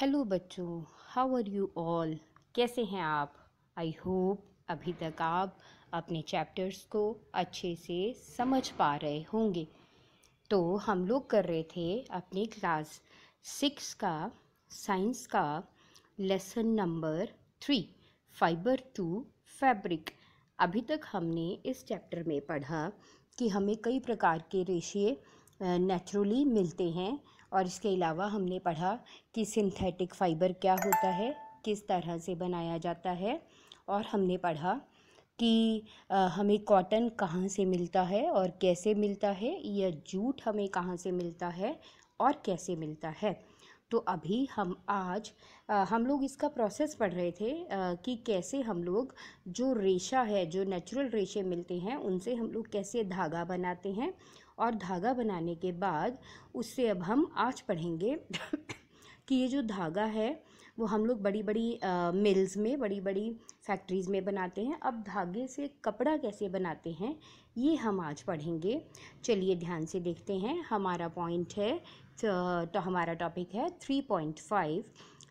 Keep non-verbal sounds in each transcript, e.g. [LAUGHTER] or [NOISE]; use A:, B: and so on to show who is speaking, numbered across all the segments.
A: Hello बच्चों how are you all कैसे हैं आप आई होप अभी तक आप अपने चैप्टर्स को अच्छे से समझ पा रहे होंगे तो हम लोग कर रहे थे अपनी क्लास सिक्स का साइंस का lesson number three fibre to fabric अभी तक हमने इस चैप्टर में पढ़ा कि हमें कई प्रकार के रेशे नेचुरली मिलते हैं और इसके अलावा हमने पढ़ा कि सिंथेटिक फ़ाइबर क्या होता है किस तरह से बनाया जाता है और हमने पढ़ा कि हमें कॉटन कहाँ से मिलता है और कैसे मिलता है या जूट हमें कहाँ से मिलता है और कैसे मिलता है तो अभी हम आज आ, हम लोग इसका प्रोसेस पढ़ रहे थे आ, कि कैसे हम लोग जो रेशा है जो नेचुरल रेशे मिलते हैं उनसे हम लोग कैसे धागा बनाते हैं और धागा बनाने के बाद उससे अब हम आज पढ़ेंगे [COUGHS] कि ये जो धागा है वो हम लोग बड़ी बड़ी आ, मिल्स में बड़ी बड़ी फैक्ट्रीज़ में बनाते हैं अब धागे से कपड़ा कैसे बनाते हैं ये हम आज पढ़ेंगे चलिए ध्यान से देखते हैं हमारा पॉइंट है तो, तो हमारा टॉपिक है three point five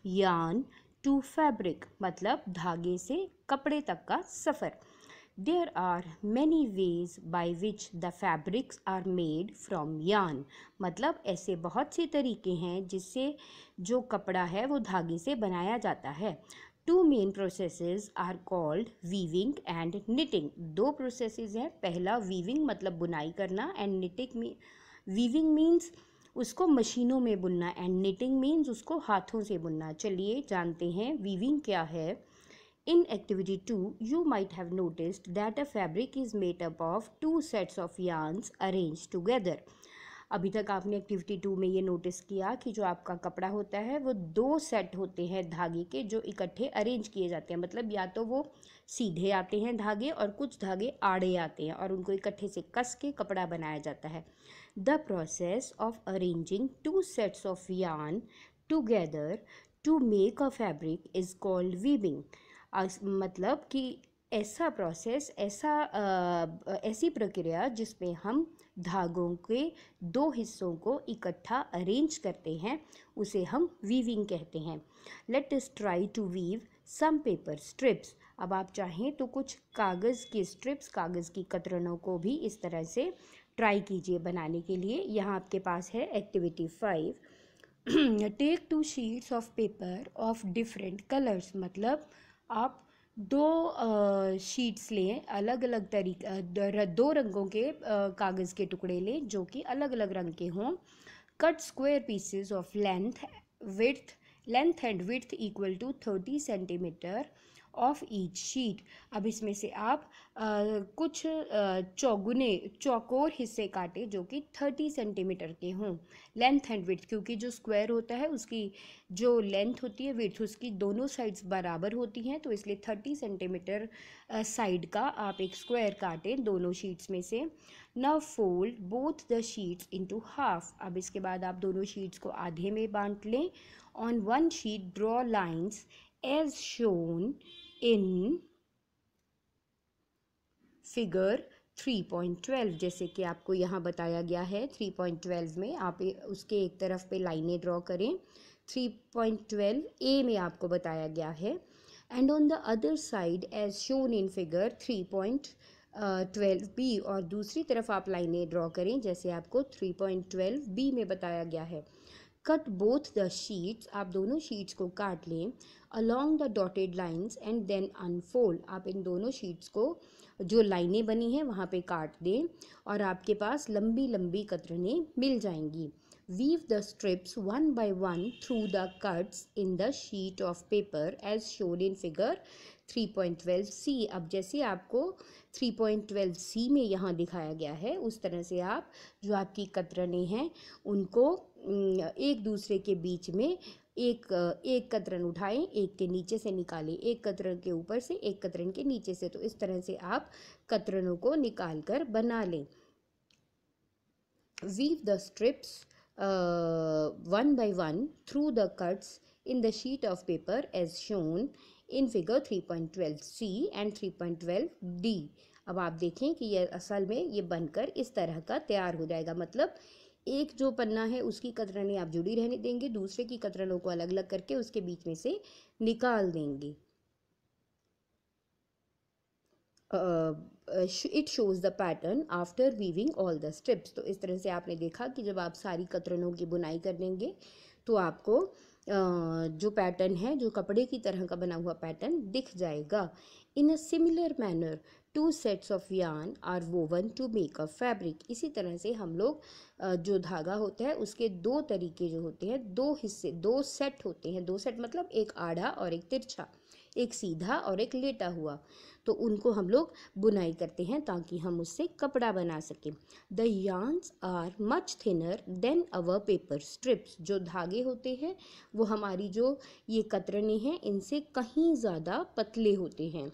A: yarn to fabric मतलब धागे से कपड़े तक का सफ़र There are many ways by which the fabrics are made from yarn मतलब ऐसे बहुत से तरीके हैं जिससे जो कपड़ा है वो धागे से बनाया जाता है two main processes are called weaving and knitting दो प्रोसेसेस हैं पहला वीविंग मतलब बुनाई करना एंड निटिंग वीविंग मीन्स उसको मशीनों में बुनना एंड निटिंग मीन्स उसको हाथों से बुनना चलिए जानते हैं वीविंग क्या है In activity 2, you might have noticed that a fabric is made up of two sets of yarns arranged together. अभी तक आपने एक्टिविटी टू में ये नोटिस किया कि जो आपका कपड़ा होता है वो दो सेट होते हैं धागे के जो इकट्ठे अरेंज किए जाते हैं मतलब या तो वो सीधे आते हैं धागे और कुछ धागे आड़े आते हैं और उनको इकट्ठे से कस के कपड़ा बनाया जाता है the process of arranging two sets of yarn together to make a fabric is called weaving मतलब कि ऐसा प्रोसेस ऐसा ऐसी प्रक्रिया जिसमें हम धागों के दो हिस्सों को इकट्ठा अरेंज करते हैं उसे हम वीविंग कहते हैं let us try to weave some paper strips अब आप चाहें तो कुछ कागज़ की स्ट्रिप्स कागज़ की कतरनों को भी इस तरह से ट्राई कीजिए बनाने के लिए यहाँ आपके पास है activity five take two sheets of paper of different colours मतलब आप दो शीट्स लें अलग अलग तरीका दो रंगों के कागज़ के टुकड़े लें जो कि अलग अलग रंग के हों cut square pieces of length width length and width equal to thirty centimetre of each sheet अब इसमें से आप आ, कुछ चौगुने चौकोर हिस्से काटें जो कि थर्टी सेंटीमीटर के हों लेंथ एंड विथ क्योंकि जो स्क्वायर होता है उसकी जो लेंथ होती है विथ उसकी दोनों साइड्स बराबर होती हैं तो इसलिए थर्टी सेंटीमीटर साइड का आप एक स्क्वायर काटें दोनों शीट्स में से न fold both the sheets into half अब इसके बाद आप दोनों शीट्स को आधे में बांट लें on one sheet draw lines as shown in figure 3.12 जैसे कि आपको यहाँ बताया गया है 3.12 में आप उसके एक तरफ पे लाइनें ड्रॉ करें 3.12 ए में आपको बताया गया है and on the other side as shown in figure 3.12 B और दूसरी तरफ आप लाइनें ड्रॉ करें जैसे आपको 3.12 बी में बताया गया है कट बोथ द शीट्स आप दोनों शीट्स को काट लें along the dotted lines and then unfold आप इन दोनों शीट्स को जो लाइनें बनी हैं वहाँ पे काट दें और आपके पास लंबी लंबी कतरनें मिल जाएंगी weave the strips one by one through the cuts in the sheet of paper as showed in figure three point twelve C अब जैसे आपको थ्री पॉइंट ट्वेल्व सी में यहाँ दिखाया गया है उस तरह से आप जो आपकी कतरने हैं उनको एक दूसरे के बीच में एक एक कतरन उठाएं एक के नीचे से निकालें एक कतरन के ऊपर से एक कतरन के नीचे से तो इस तरह से आप कतरनों को निकाल कर बना लें the strips one one through the cuts in the sheet of paper as shown in figure three point twelve C and three point twelve D अब आप देखें कि ये असल में ये बनकर इस तरह का तैयार हो जाएगा मतलब एक जो पन्ना है उसकी कतरने आप जुड़ी रहने देंगे दूसरे की कतरनों को अलग अलग करके उसके बीच में से निकाल देंगे it shows the pattern after weaving all the strips तो इस तरह से आपने देखा कि जब आप सारी कतरनों की बुनाई कर देंगे तो आपको जो पैटर्न है जो कपड़े की तरह का बना हुआ पैटर्न दिख जाएगा in a similar manner two sets of yarn are woven to make a fabric इसी तरह से हम लोग जो धागा होता है उसके दो तरीके जो होते हैं दो हिस्से दो सेट होते हैं दो सेट मतलब एक आढ़ा और एक तिरछा एक सीधा और एक लेटा हुआ तो उनको हम लोग बुनाई करते हैं ताकि हम उससे कपड़ा बना सकें the yarns are much thinner than our paper strips जो धागे होते हैं वो हमारी जो ये कतरने हैं इनसे कहीं ज़्यादा पतले होते हैं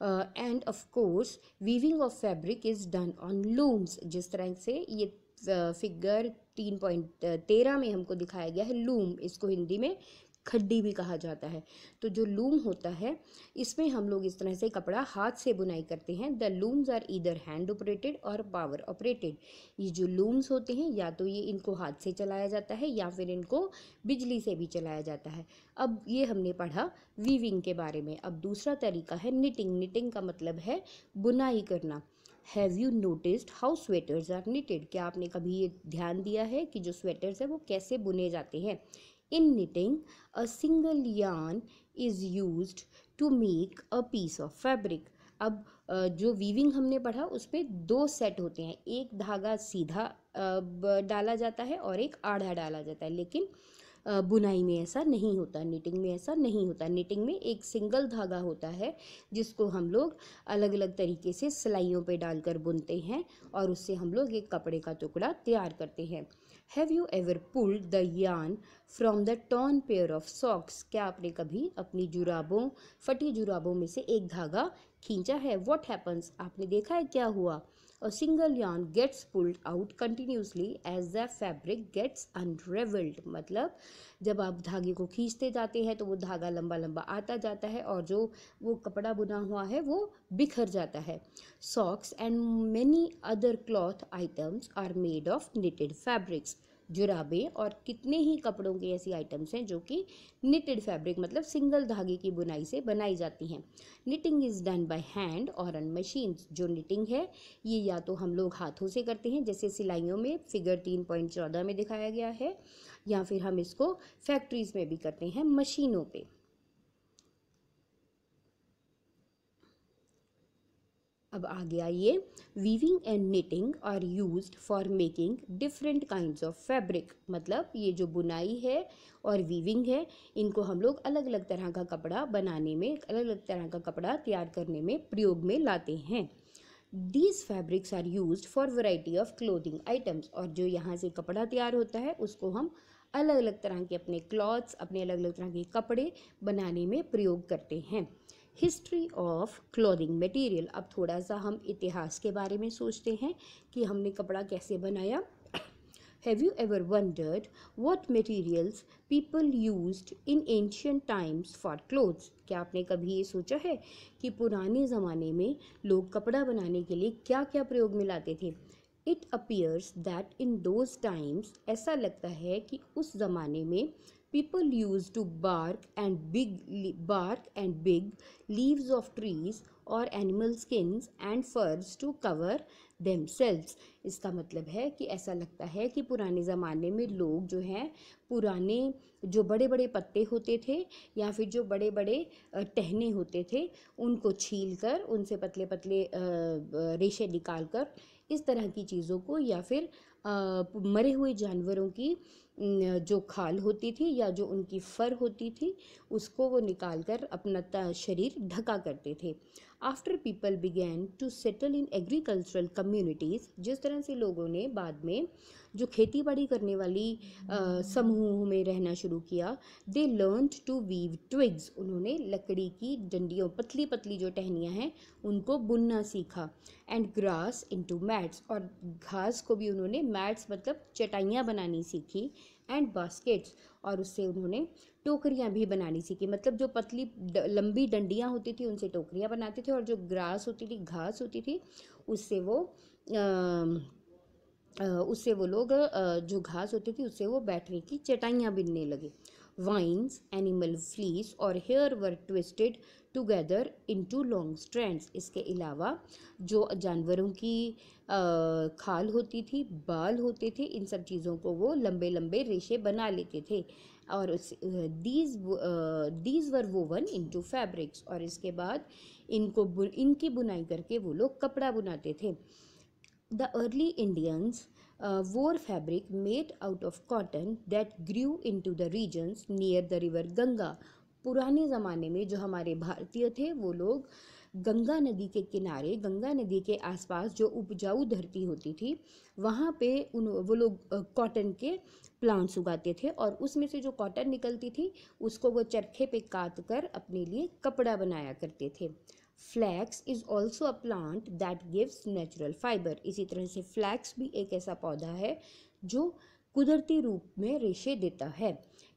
A: uh, and of course weaving of fabric is done on looms जिस तरह से ये फिगर तीन पॉइंट तेरह में हमको दिखाया गया है लूम इसको हिंदी में खड्डी भी कहा जाता है तो जो लूम होता है इसमें हम लोग इस तरह से कपड़ा हाथ से बुनाई करते हैं the looms are either hand operated और पावर ऑपरेटेड ये जो लूम्स होते हैं या तो ये इनको हाथ से चलाया जाता है या फिर इनको बिजली से भी चलाया जाता है अब ये हमने पढ़ा वीविंग के बारे में अब दूसरा तरीका है निटिंग निटिंग का मतलब है बुनाई करना have you noticed how sweaters are knitted क्या आपने कभी ये ध्यान दिया है कि जो स्वेटर्स हैं वो कैसे बुने जाते हैं In knitting, a single yarn is used to make a piece of fabric. अब जो वीविंग हमने पढ़ा उस पर दो सेट होते हैं एक धागा सीधा डाला जाता है और एक आधा डाला जाता है लेकिन बुनाई में ऐसा नहीं होता निटिंग में ऐसा नहीं होता निटिंग में एक सिंगल धागा होता है जिसको हम लोग अलग अलग तरीके से सिलाइयों पे डालकर बुनते हैं और उससे हम लोग एक कपड़े का टुकड़ा तैयार करते हैं have you ever pulled the yarn from the torn pair of socks क्या आपने कभी अपनी जुराबों फटी जुराबों में से एक धागा खींचा है वॉट हैपन्स आपने देखा है क्या हुआ a single yarn gets pulled out continuously as the fabric gets unraveled मतलब जब आप धागे को खींचते जाते हैं तो वो धागा लंबा लंबा आता जाता है और जो वो कपड़ा बुना हुआ है वो बिखर जाता है socks and many other cloth items are made of knitted fabrics जुराबे और कितने ही कपड़ों की ऐसी आइटम्स हैं जो कि निटेड फैब्रिक मतलब सिंगल धागे की बुनाई से बनाई जाती हैं knitting is done by hand और अन मशीन जो निटिंग है ये या तो हम लोग हाथों से करते हैं जैसे सिलाइयों में फिगर तीन पॉइंट चौदह में दिखाया गया है या फिर हम इसको फैक्ट्रीज़ में भी करते हैं मशीनों पर अब आ गया ये weaving and knitting are use for making different kind of fabric मतलब ये जो बुनाई है और वीविंग है इनको हम लोग अलग अलग तरह का कपड़ा बनाने में अलग अलग तरह का कपड़ा तैयार करने में प्रयोग में लाते हैं these fabrics are use for variety of clothing items और जो यहाँ से कपड़ा तैयार होता है उसको हम अलग अलग तरह के अपने क्लॉथ्स अपने अलग अलग तरह के कपड़े बनाने में प्रयोग करते हैं हिस्ट्री ऑफ क्लोदिंग मटेरियल अब थोड़ा सा हम इतिहास के बारे में सोचते हैं कि हमने कपड़ा कैसे बनाया have you ever wondered what materials people use in ancient times for clothes क्या आपने कभी ये सोचा है कि पुराने ज़माने में लोग कपड़ा बनाने के लिए क्या क्या प्रयोग में लाते थे it appears that in those times ऐसा लगता है कि उस ज़माने में people used to bark and big bark and big leaves of trees और animal skins and furs to cover them themselves इसका मतलब है कि ऐसा लगता है कि पुराने ज़माने में लोग जो हैं पुराने जो बड़े बड़े पत्ते होते थे या फिर जो बड़े बड़े टहने होते थे उनको छील कर उनसे पतले पतले रेशे निकाल कर इस तरह की चीज़ों को या फिर मरे हुए जानवरों की जो खाल होती थी या जो उनकी फर होती थी उसको वो निकाल कर अपना शरीर ढका करते थे after people began to settle in agricultural communities जिस तरह से लोगों ने बाद में जो खेती बाड़ी करने वाली समूहों में रहना शुरू किया they learn to weave twigs उन्होंने लकड़ी की डंडियों पतली पतली जो टहनियाँ हैं उनको बुनना सीखा एंड ग्रास टू मैट्स और घास को भी उन्होंने मैट्स मतलब चटाइयाँ बनानी सीखी एंड बास्केट्स और उससे उन्होंने टोकरियाँ भी बनानी सीखी मतलब जो पतली द, लंबी डंडियाँ होती थी उनसे टोकरियाँ बनाते थे और जो ग्रास होती थी घास होती थी उससे वो आ, उससे वो लोग जो घास होती थी उससे वो बैठने की चटाइयाँ बिनने लगे वाइन्स एनिमल फ्लीस और hair were twisted together into long strands इसके अलावा जो जानवरों की खाल होती थी बाल होते थे इन सब चीज़ों को वो लंबे लंबे रेशे बना लेते थे और उस these these were woven into fabrics और इसके बाद इनको इनकी बुनाई करके वो लोग कपड़ा बुनाते थे the early Indians wore fabric made out of cotton that grew in to the regions near the river Ganga पुराने ज़माने में जो हमारे भारतीय थे वो लोग गंगा नदी के किनारे गंगा नदी के आसपास जो उपजाऊ धरती होती थी वहाँ पे उन वो लोग कॉटन के प्लांट्स उगाते थे और उसमें से जो कॉटन निकलती थी उसको वो चरखे पे काट कर अपने लिए कपड़ा बनाया करते थे flax is also a plant that gives natural fibre इसी तरह से फ्लैक्स भी एक ऐसा पौधा है जो कुदरती रूप में रेशे देता है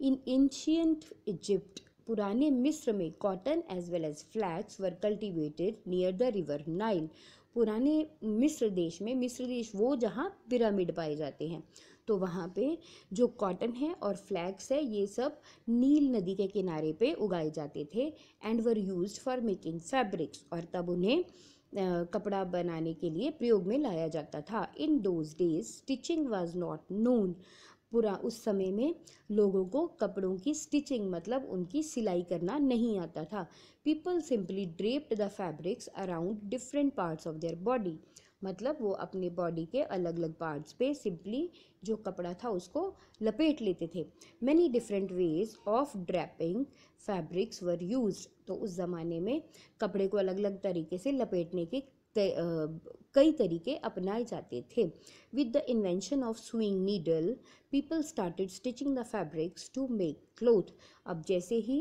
A: इन एंशियंट इजिप्ट पुराने मिस्र में cotton as well as flax were cultivated near the river Nile पुराने मिस्र देश में मिस्र देश वो जहाँ पिरामिड पाए जाते हैं तो वहाँ पे जो कॉटन है और फ्लैक्स है ये सब नील नदी के किनारे पे उगाए जाते थे and were use for making fabrics और तब उन्हें कपड़ा बनाने के लिए प्रयोग में लाया जाता था in those days stitching was not known पुरा उस समय में लोगों को कपड़ों की स्टिचिंग मतलब उनकी सिलाई करना नहीं आता था people simply draped the fabrics around different parts of their body मतलब वो अपने बॉडी के अलग अलग पार्ट्स पे सिंपली जो कपड़ा था उसको लपेट लेते थे many different ways of draping fabrics were use तो उस ज़माने में कपड़े को अलग अलग तरीके से लपेटने के कई तरीके अपनाए जाते थे with the invention of sewing needle people started stitching the fabrics to make cloth अब जैसे ही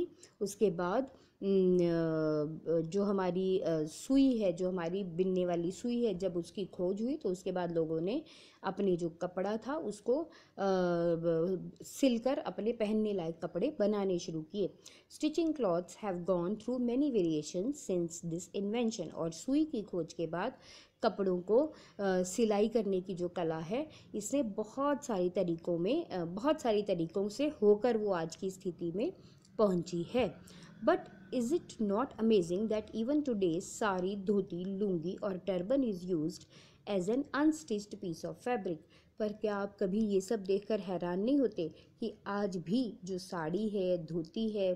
A: उसके बाद जो हमारी सुई है जो हमारी बिनने वाली सुई है जब उसकी खोज हुई तो उसके बाद लोगों ने अपने जो कपड़ा था उसको सिलकर अपने पहनने लायक कपड़े बनाने शुरू किए stitching clothes have gone through many variation since this invention और सुई की खोज के बाद कपड़ों को सिलाई करने की जो कला है इसने बहुत सारी तरीक़ों में बहुत सारी तरीक़ों से होकर वो आज की स्थिति में पहुंची है but is it not amazing that even today sari dhoti lungi और turban is use as an unstitched piece of fabric पर क्या आप कभी ये सब देखकर हैरान नहीं होते कि आज भी जो साड़ी है धोती है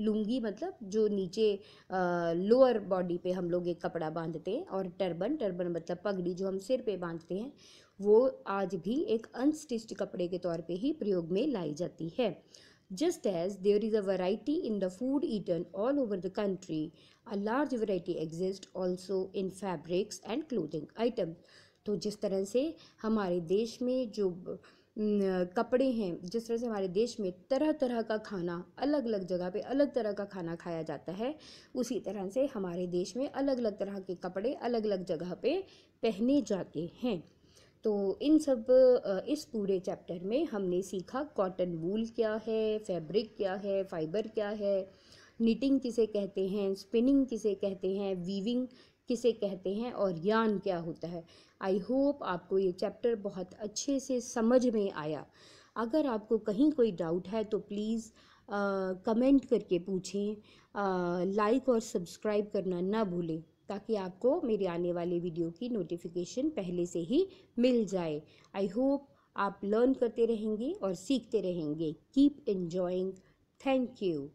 A: लुंगी मतलब जो नीचे लोअर बॉडी पे हम लोग एक कपड़ा बांधते हैं और टर्बन टर्बन मतलब पगड़ी जो हम सिर पे बांधते हैं वो आज भी एक अनस्टिच्ड कपड़े के तौर पे ही प्रयोग में लाई जाती है Just as there is a variety in the food eaten all over the country, a large variety exists also in fabrics and clothing items. तो जिस तरह से हमारे देश में जो कपड़े हैं जिस तरह से हमारे देश में तरह तरह का खाना अलग अलग जगह पे अलग तरह का खाना खाया जाता है उसी तरह से हमारे देश में अलग अलग तरह के कपड़े अलग अलग जगह पे पहने जाते हैं तो इन सब इस पूरे चैप्टर में हमने सीखा कॉटन वूल क्या है फैब्रिक क्या है फाइबर क्या है निटिंग किसे कहते हैं स्पिनिंग किसे कहते हैं वीविंग किसे कहते हैं और यान क्या होता है आई होप आपको ये चैप्टर बहुत अच्छे से समझ में आया अगर आपको कहीं कोई डाउट है तो प्लीज़ कमेंट करके पूछें लाइक और सब्सक्राइब करना ना भूलें ताकि आपको मेरी आने वाले वीडियो की नोटिफिकेशन पहले से ही मिल जाए आई होप आप लर्न करते रहेंगे और सीखते रहेंगे कीप एन्जॉइंग थैंक यू